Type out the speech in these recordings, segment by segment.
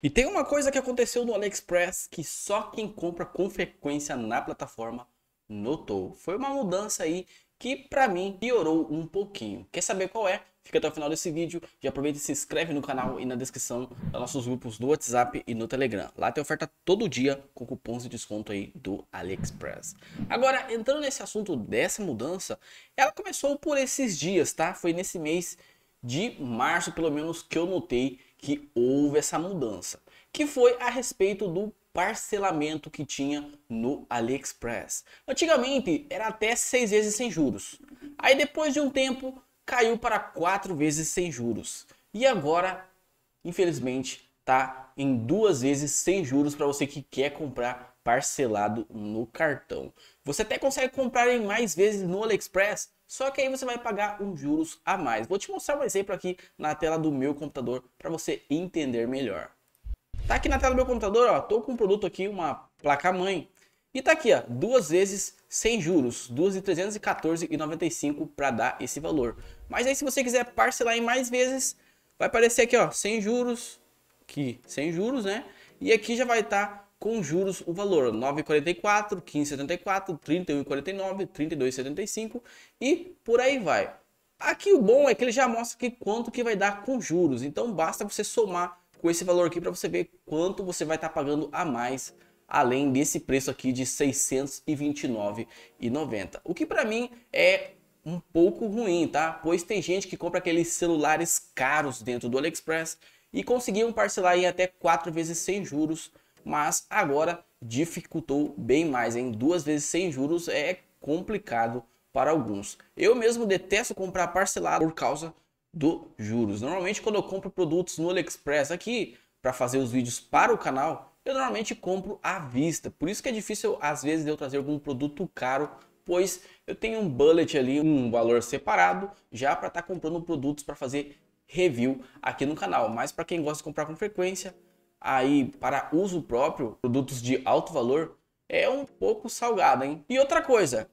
E tem uma coisa que aconteceu no AliExpress que só quem compra com frequência na plataforma notou. Foi uma mudança aí que para mim piorou um pouquinho. Quer saber qual é? Fica até o final desse vídeo. e aproveita e se inscreve no canal e na descrição dos nossos grupos do WhatsApp e no Telegram. Lá tem oferta todo dia com cupons de desconto aí do AliExpress. Agora, entrando nesse assunto dessa mudança, ela começou por esses dias, tá? Foi nesse mês de março, pelo menos, que eu notei que houve essa mudança, que foi a respeito do parcelamento que tinha no AliExpress. Antigamente era até seis vezes sem juros. Aí depois de um tempo caiu para quatro vezes sem juros. E agora, infelizmente, tá em duas vezes sem juros para você que quer comprar parcelado no cartão. Você até consegue comprar em mais vezes no AliExpress, só que aí você vai pagar uns juros a mais. Vou te mostrar um exemplo aqui na tela do meu computador para você entender melhor. Tá aqui na tela do meu computador, ó, tô com um produto aqui, uma placa-mãe. E tá aqui, ó, duas vezes sem juros, duas de 314,95 para dar esse valor. Mas aí se você quiser parcelar em mais vezes, vai aparecer aqui, ó, sem juros, que sem juros, né? E aqui já vai estar tá com juros o valor 9,44, 15,74, 31,49, 32,75 e por aí vai. Aqui o bom é que ele já mostra que quanto que vai dar com juros, então basta você somar com esse valor aqui para você ver quanto você vai estar tá pagando a mais além desse preço aqui de 629,90. O que para mim é um pouco ruim, tá? Pois tem gente que compra aqueles celulares caros dentro do AliExpress e conseguiam parcelar em até quatro vezes sem juros mas agora dificultou bem mais, em duas vezes sem juros é complicado para alguns. Eu mesmo detesto comprar parcelado por causa do juros. Normalmente quando eu compro produtos no AliExpress aqui para fazer os vídeos para o canal, eu normalmente compro à vista. Por isso que é difícil às vezes eu trazer algum produto caro, pois eu tenho um bullet ali, um valor separado já para estar tá comprando produtos para fazer review aqui no canal. Mas para quem gosta de comprar com frequência, aí para uso próprio, produtos de alto valor, é um pouco salgado, hein? E outra coisa,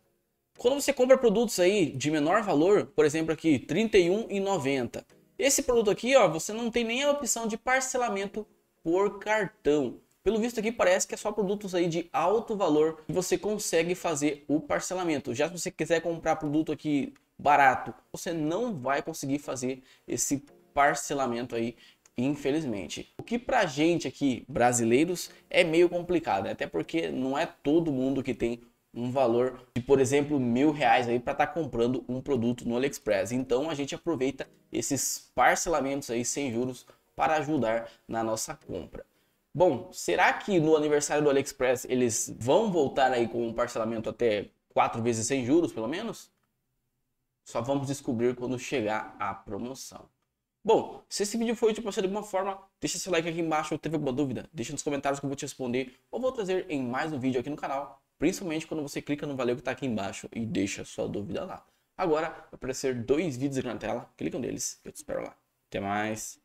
quando você compra produtos aí de menor valor, por exemplo aqui, R$31,90, Esse produto aqui, ó, você não tem nem a opção de parcelamento por cartão. Pelo visto aqui parece que é só produtos aí de alto valor que você consegue fazer o parcelamento. Já se você quiser comprar produto aqui barato, você não vai conseguir fazer esse parcelamento aí infelizmente. O que pra gente aqui, brasileiros, é meio complicado, né? até porque não é todo mundo que tem um valor de, por exemplo, mil reais aí para estar tá comprando um produto no AliExpress. Então a gente aproveita esses parcelamentos aí sem juros para ajudar na nossa compra. Bom, será que no aniversário do AliExpress eles vão voltar aí com um parcelamento até quatro vezes sem juros, pelo menos? Só vamos descobrir quando chegar a promoção. Bom, se esse vídeo foi útil para você de alguma forma, deixa seu like aqui embaixo, ou teve alguma dúvida, deixa nos comentários que eu vou te responder, ou vou trazer em mais um vídeo aqui no canal, principalmente quando você clica no valeu que está aqui embaixo e deixa sua dúvida lá. Agora, vai aparecer dois vídeos aqui na tela, clica um deles, eu te espero lá. Até mais!